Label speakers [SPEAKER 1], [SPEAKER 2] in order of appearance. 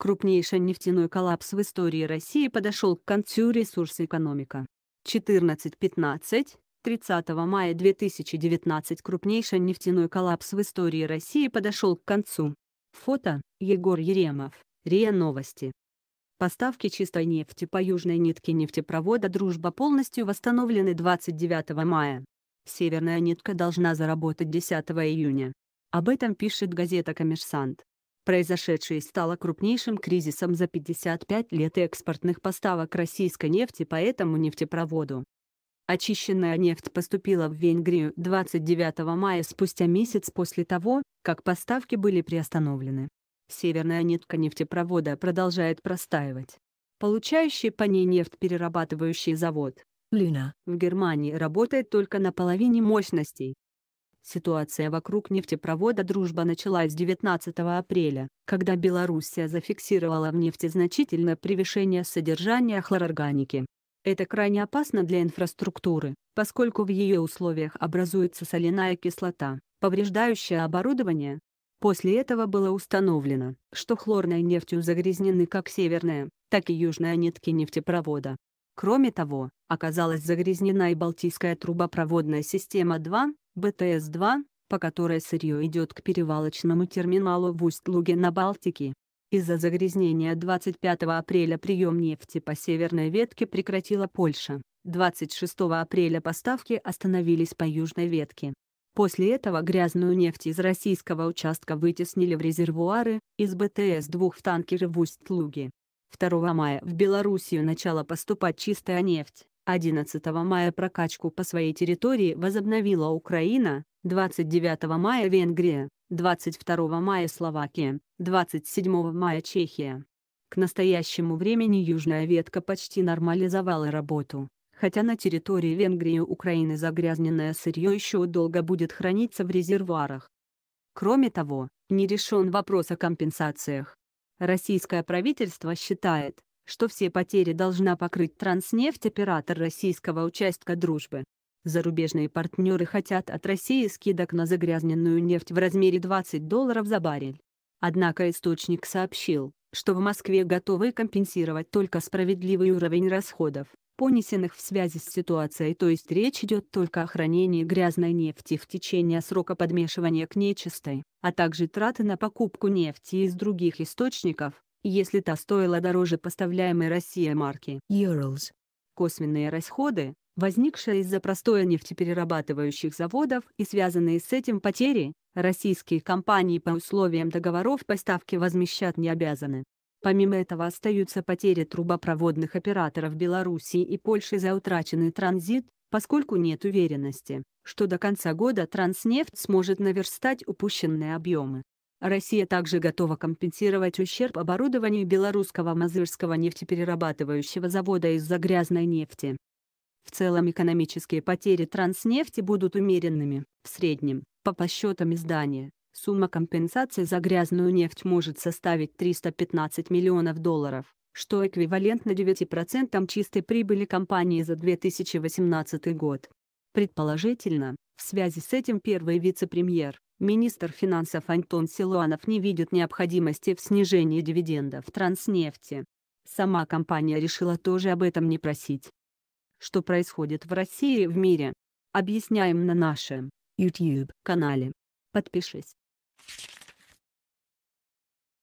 [SPEAKER 1] Крупнейший нефтяной коллапс в истории России подошел к концу ресурс экономика. 14.15, 30 мая 2019 крупнейший нефтяной коллапс в истории России подошел к концу. Фото Егор Еремов, РИА Новости. Поставки чистой нефти по южной нитке нефтепровода «Дружба» полностью восстановлены 29 мая. Северная нитка должна заработать 10 июня. Об этом пишет газета «Коммерсант». Произошедшее стало крупнейшим кризисом за 55 лет экспортных поставок российской нефти по этому нефтепроводу. Очищенная нефть поступила в Венгрию 29 мая спустя месяц после того, как поставки были приостановлены. Северная нитка нефтепровода продолжает простаивать. Получающий по ней нефть перерабатывающий завод Люна в Германии работает только на половине мощностей. Ситуация вокруг нефтепровода «Дружба» началась 19 апреля, когда Белоруссия зафиксировала в нефти значительное превышение содержания хлорорганики. Это крайне опасно для инфраструктуры, поскольку в ее условиях образуется соляная кислота, повреждающая оборудование. После этого было установлено, что хлорной нефтью загрязнены как северная, так и южная нитки нефтепровода. Кроме того, оказалась загрязнена и Балтийская трубопроводная система 2, БТС-2, по которой сырье идет к перевалочному терминалу в Усть-Луге на Балтике. Из-за загрязнения 25 апреля прием нефти по северной ветке прекратила Польша, 26 апреля поставки остановились по южной ветке. После этого грязную нефть из российского участка вытеснили в резервуары, из БТС двух танкеров в Усть-Луге. 2 мая в Белоруссию начала поступать чистая нефть, 11 мая прокачку по своей территории возобновила Украина, 29 мая Венгрия, 22 мая Словакия, 27 мая Чехия. К настоящему времени южная ветка почти нормализовала работу, хотя на территории Венгрии и Украины загрязненное сырье еще долго будет храниться в резервуарах. Кроме того, не решен вопрос о компенсациях. Российское правительство считает, что все потери должна покрыть транснефть оператор российского участка дружбы. Зарубежные партнеры хотят от России скидок на загрязненную нефть в размере 20 долларов за баррель. Однако источник сообщил, что в Москве готовы компенсировать только справедливый уровень расходов, понесенных в связи с ситуацией, то есть речь идет только о хранении грязной нефти в течение срока подмешивания к нечистой, а также траты на покупку нефти из других источников, если та стоила дороже поставляемой Россия марки Urals. Косвенные расходы, возникшие из-за простоя нефтеперерабатывающих заводов и связанные с этим потери, российские компании по условиям договоров поставки возмещать не обязаны. Помимо этого остаются потери трубопроводных операторов Белоруссии и Польши за утраченный транзит, поскольку нет уверенности, что до конца года транснефть сможет наверстать упущенные объемы. Россия также готова компенсировать ущерб оборудованию белорусского Мазырского нефтеперерабатывающего завода из-за грязной нефти. В целом экономические потери транснефти будут умеренными, в среднем, по подсчетам издания. Сумма компенсации за грязную нефть может составить 315 миллионов долларов, что эквивалентно 9% чистой прибыли компании за 2018 год. Предположительно, в связи с этим первый вице-премьер, Министр финансов Антон Силуанов не видит необходимости в снижении дивидендов транснефти. Сама компания решила тоже об этом не просить. Что происходит в России и в мире? Объясняем на нашем YouTube-канале. Подпишись.